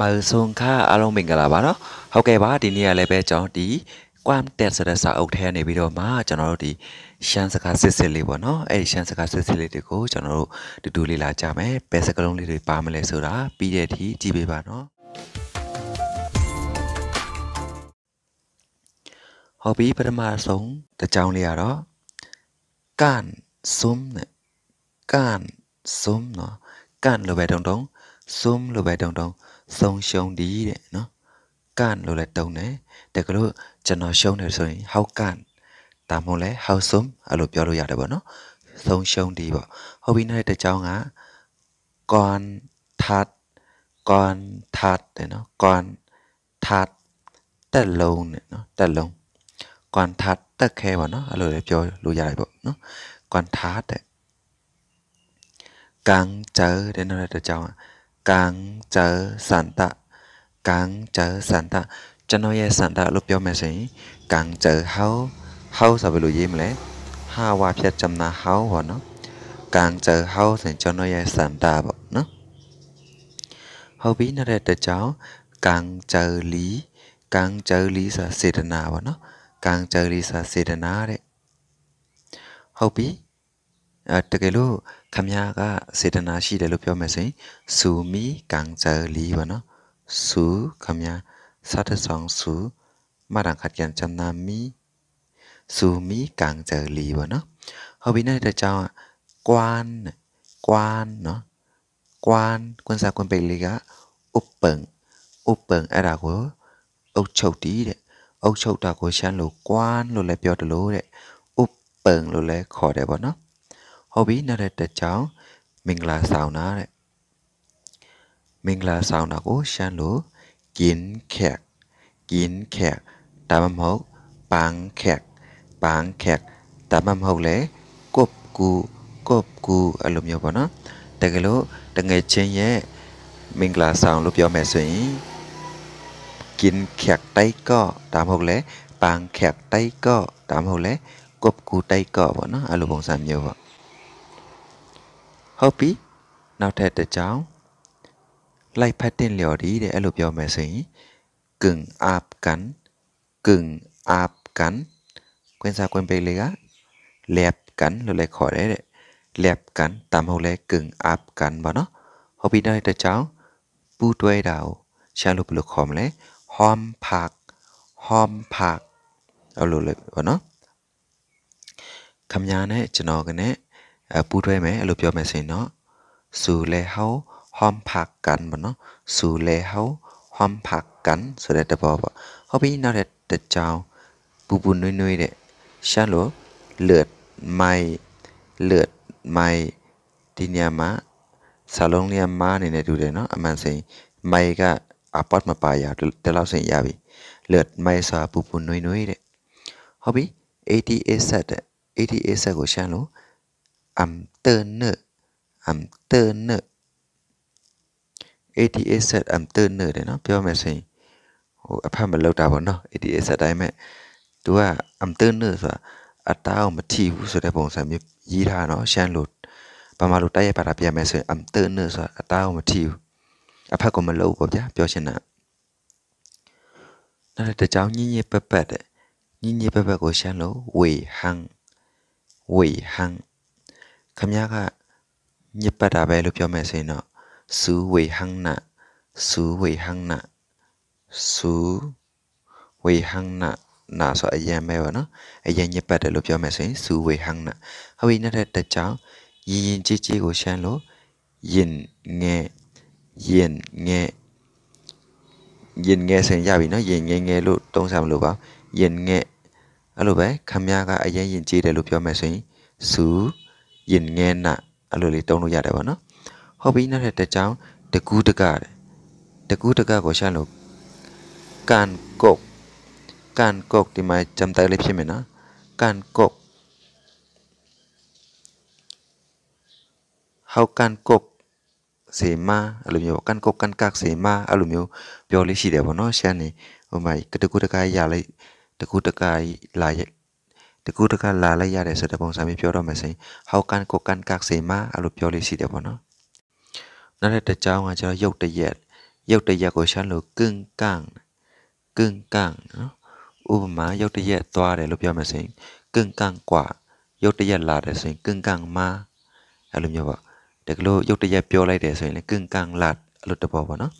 မလ်ဆုံခါအားလုံးမင်္ဂလာပါနော်ဟုတ်ကဲ့ပါဒီနေ့ကလည်းပဲကျွန်တော်ဒီ quam test ဆိုတဲ့စာအုပ်ထဲနေပြီးတော့မှကျွန်တော်တို့ဒီရှမ်းစကားစစ်စစ်လေးပေါ့နော်အဲ့ဒီရှမ်းစကားစစ်စစ်လေးတွေကိုကျွန်တော်တို့တူတူလေးလာကြမယ်ဘယ်စကားလုံးလေးတွေပါမလဲဆိုတာပြီးတဲ့အထိကြည့်ပေးပါနော်ဟုတ်ပြီပထမဆုံးတကြောင်လေးကတော့ကန်ဆုံနဲ့ကန်ဆုံနော်ကန်လိုပဲတုံတုံ zoom လို့ပဲတုံတုံဆုံးရှုံးဒီတဲ့နော် can လို့လည်းတုံတယ်တကယ်လို့ကျွန်တော်ရှုံးတယ်ဆိုရင် how can ဒါမှမဟုတ်လဲ how zoom အဲ့လိုပြောလို့ရတယ်ပေါ့နော်ဆုံးရှုံးဒီပေါ့ဟုတ်ပြီနောက်တစ်ကြောင်းက con that con that တဲ့နော် con that တက်လုံးတဲ့နော်တက်လုံး con that တက်ခဲပေါ့နော်အဲ့လိုလည်းပြောလို့ရတယ်ပေါ့နော် con that တဲ့ càng chờ đến nơi được chào กังเจอสันตะกังเจอสันตะကျွန်တော်ရဲ့စန္ဒလို့ပြောမယ်ဆိုရင်ကန်ကျဟောဟောဆိုဘယ်လိုရေးမလဲဟာဝါဖြတ်ကျမနာဟောဟောနော်ကန်ကျဟောဆိုရင်ကျွန်တော်ရဲ့စန္ဒပေါ့နော်ဟုတ်ပြီနောက်တဲ့တကြောင်ကန်ကျလီကန်ကျလီဆိုစေတနာပေါ့နော်ကန်ကျလီဆိုစေတနာတဲ့ဟုတ်ပြီအဲတကယ်လို့ခမည်းကစေတနာရှိတယ်လို့ပြောမယ်ဆိုရင်ဆူမီကန်ဇာလီပါနော်ဆူခမည်းစာတဆောင်ဆူမရန်ခတ်ကန်ချမ်နာမီဆူမီကန်ဇာလီပါနော်ဟောဘီနဲ့တဲ့ကြောင်းကွမ်ကွမ်နော်ကွမ်ကွန်စာကွန်ပေလေးကဥပ္ပံဥပ္ပံအဲ့ဒါကိုအုတ်ချုပ်တီးတဲ့အုတ်ချုပ်တာကိုရှမ်းလို့ကွမ်လို့လည်းပြောတယ်လို့တဲ့ဥပ္ပံလို့လည်းခေါ်တယ်ပေါ့နော်ဟုတ်ပြီနောက်တဲ့တစ်ချောင်းမင်္ဂလာဆောင်တာတဲ့မင်္ဂလာဆောင်တာကို ရှမ်းလိုကင်ခက်กินแขกตามมกปางแขกปางแขกตามมกเลยกบกูกบกูอารมณ์မျိုးပေါ့နော်တကယ်လို့တငယ်ချင်းရဲ့မင်္ဂလာဆောင်လို့ပြောမယ်ဆိုရင်กินแขกไต้ก็ตามမဟုတ်လဲပန်းแขกไต้ก็ตามမဟုတ်လဲกบกูไต้ก็ပေါ့နော်အဲ့လိုပုံစံမျိုးပေါ့ဟုတ်ပြီနောက်ထပ်တစ်ကြောင်းလိုက်ဖတ်တင်လျော်ဒီတဲ့အဲ့လိုပြောမယ်ဆိုရင်ကึ่งอาบกันกึ่งอาบกันကွင်းစားကွင်းပိတ်လေးက lap กันလို့လည်းခေါ်တယ်တဲ့ lap กันတမဟုတ်လဲกึ่งอาบกันပါနော်ဟုတ်ပြီနောက်တစ်ကြောင်းပူးတွဲတာကိုရှာလို့ဘယ်လိုခေါ်မလဲ hom park hom park အဲ့လိုလေပေါ့နော်ခမညာနဲ့ကျွန်တော်ကနဲ့ပူးတွဲမယ်အဲ့လိုပြောမယ်ဆိုရင်တော့ဆူလေဟောဟ ோம் ဖက်ကန်ပေါ့နော်ဆူလေဟောဟ ோம் ဖက်ကန်ဆိုတဲ့တဘောပေါ့ဟုတ်ပြီနောက်တဲ့ကြောင်ပူပူနွေ့နွေ့တဲ့ရှာလို့เลือดไม่เลือดไม่ဒီနေရာမှာဆာလုံးလေးမားအနေနဲ့တူတယ်เนาะအမှန်စင်မိုက်ကအပတ်မပါရဒီလောက်စင်ရပြီเลือดไม่ဆိုပူပူနွေ့နွေ့တဲ့ဟုတ်ပြီ ATA set တဲ့ ATA set ကိုရှင်းလို့ am tơ nợ am tơ nợ ADS set am tơ nợ တယ်เนาะပြောမယ်ဆိုရင်ဟိုအဖတ်မလောက်တာပေါ့เนาะ ADS set အတိုင်းမဲ့သူက am tơ nợ ဆိုတာအတားကိုမထီဘူးဆိုတဲ့ပုံစံမျိုးရေးထားเนาะရှမ်းလို့ဘာမှလို့တိုက်ရိုက်ပါတာပြန်မယ်ဆိုရင် am tơ nợ ဆိုတာအတားကိုမထီဘူးအဖတ်ကမလောက်ဘူးပေါ့ဗျာပြောရှင်းတာနောက်တစ်ကြောင်ညင်းညစ်ပက်ပက်တဲ့ညင်းညစ်ပက်ပက်ကိုရှမ်းလို့ဝေဟန်းဝေဟန်းခမည်းကညစ်ပတ်တာပဲလို့ပြောမယ်ဆိုရင်တော့စူဝေဟန်းနာစူဝေဟန်းနာစူဝေဟန်းနာနာဆိုအရင်ပဲပေါ့နော်အရင်ညစ်ပတ်တယ်လို့ပြောမယ်ဆိုရင်စူဝေဟန်းနာဟုတ်ပြီနောက်ထပ်တစ်ကြောင်ရင်ရင်ကြီးကြီးကိုရှမ်းလို့ယင်ငဲယင်ငဲယင်ငဲဆိုရင်ရပြီနော်ယင်ငဲငဲလို့တုံးစားမလို့ပါယင်ငဲအဲ့လိုပဲခမည်းကအရင်ယင်ကြီးတယ်လို့ပြောမယ်ဆိုရင်စူယင်ငဲနအဲ့လိုလေးတုံးလို့ရတယ်ပေါ့နော်ဟုတ်ပြီနောက်ထပ်တစ်ကြောင်းတကူးတကတဲ့တကူးတကကိုရှာလို့ကန်ကုတ်ကန်ကုတ်ဒီမှာจำတိုက်လေးဖြစ်မယ်နော်ကန်ကုတ်ဟောက်ကန်ကုတ်စေမာအဲ့လိုမျိုးကန်ကုတ်ကန်ကတ်စေမာအဲ့လိုမျိုးပြောလေးရှိတယ်ပေါ့နော်ရှမ်းနေဟိုမှာတကူးတကရရလိုက်တကူးတကလာတကူတကလာလိုက်ရတယ်ဆိုတဲ့ပုံစံမျိုးပြောတော့မယ်ဆိုရင် how can ko kan kak se ma အဲ့လိုပြောလို့ရှိတယ်ပေါ့နော်နောက်တစ်ကြောင်းကကျတော့ရုပ်တရက်ရုပ်တရက်ကိုရှမ်းလို့ကင်ကန်ကင်ကန်နော်ဥပမာရုပ်တရက်သွားတယ်လို့ပြောမယ်ဆိုရင်ကင်ကန်กว่าရုပ်တရက်လာတယ်ဆိုရင်ကင်ကန်မာအဲ့လိုမျိုးပေါ့တကယ်လို့ရုပ်တရက်ပြောလိုက်တယ်ဆိုရင်လည်းကင်ကန်လာအဲ့လိုတဘောပေါ့နော်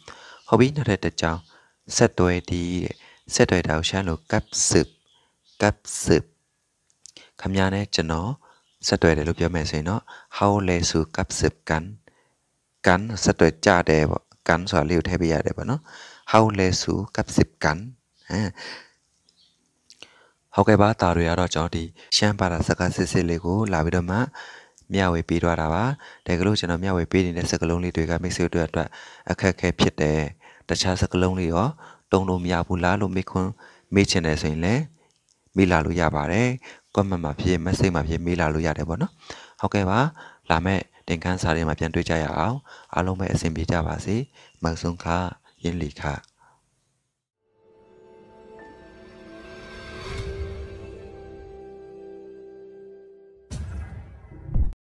ဟုတ်ပြီနောက်တစ်ကြောင်းဆက်သွဲဒီတဲ့ဆက်သွဲတာကိုရှမ်းလို့ capsip capsip ခမညာနဲ့ကျွန်တော်ဆက်တွေ့တယ်လို့ပြောမယ်ဆိုရင်တော့ how le su kap sip kan kan ဆက်တွေ့ကြတယ်ပေါ့ kan ဆိုတာလေးကိုထည့်ပေးရတယ်ပေါ့နော် how le su kap sip kan ဟမ်ဟုတ်ကဲ့ပါဒါတွေကတော့ကျွန်တော်ဒီရှမ်းပါတာစကားစစ်စစ်လေးကိုလာပြီးတော့မှမျှဝေပေးထားတာပါတကယ်လို့ကျွန်တော်မျှဝေပေးနေတဲ့စကားလုံးလေးတွေကမိတ်ဆွေတို့အတွက်အခက်အခဲဖြစ်တယ်တခြားစကားလုံးလေးရောတုံးလို့မရဘူးလားလို့မေးခွန်းမေးချင်တယ်ဆိုရင်လည်းမေးလာလို့ရပါတယ် comment မှာဖြစ် message မှာဖြစ်မေးလာလို့ရတယ်ပေါ့နော်ဟုတ်ကဲ့ပါလာမယ့်တင်ကန်းစာတွေမှာပြန်တွေ့ကြရအောင်အားလုံးပဲအဆင်ပြေကြပါစေမဆုံခရင်းလီခ